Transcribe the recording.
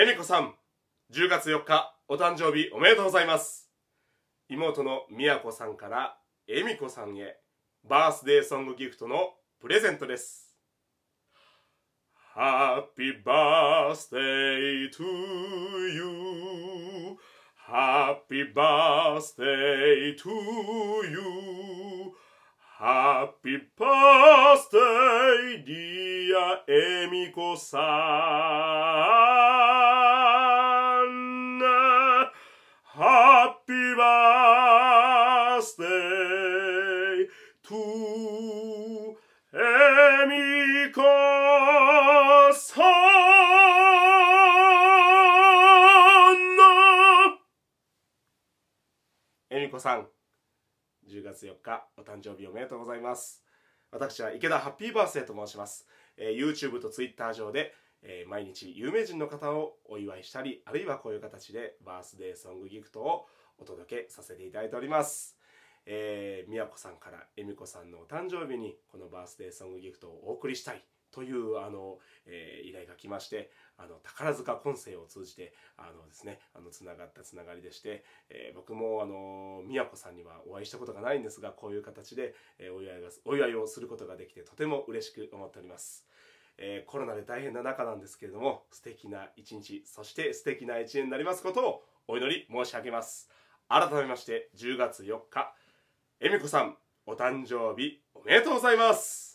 えりこさん、10月4日、お誕生日おめでとうございます。妹のみやこさんから、えみこさんへ、バースデーソングギフトのプレゼントです。Happy birthday to you Happy birthday to you Happy birthday dear えみこさんえみこさんえみこさ10月4日お誕生日おめでとうございます私は池田ハッピーバースデーと申します、えー、YouTube と Twitter 上で、えー、毎日有名人の方をお祝いしたりあるいはこういう形でバースデーソングギフトをお届けさせていただいておりますえー、宮子さんから恵美子さんのお誕生日にこのバースデーソングギフトをお送りしたいというあの、えー、依頼が来ましてあの宝塚混声を通じてあのですねあのつながったつながりでして、えー、僕もあの宮子さんにはお会いしたことがないんですがこういう形で、えー、お祝いがお祝いをすることができてとても嬉しく思っております。えー、コロナで大変な中なんですけれども素敵な一日そして素敵な一年になりますことをお祈り申し上げます改めまして10月4日恵美子さんお誕生日おめでとうございます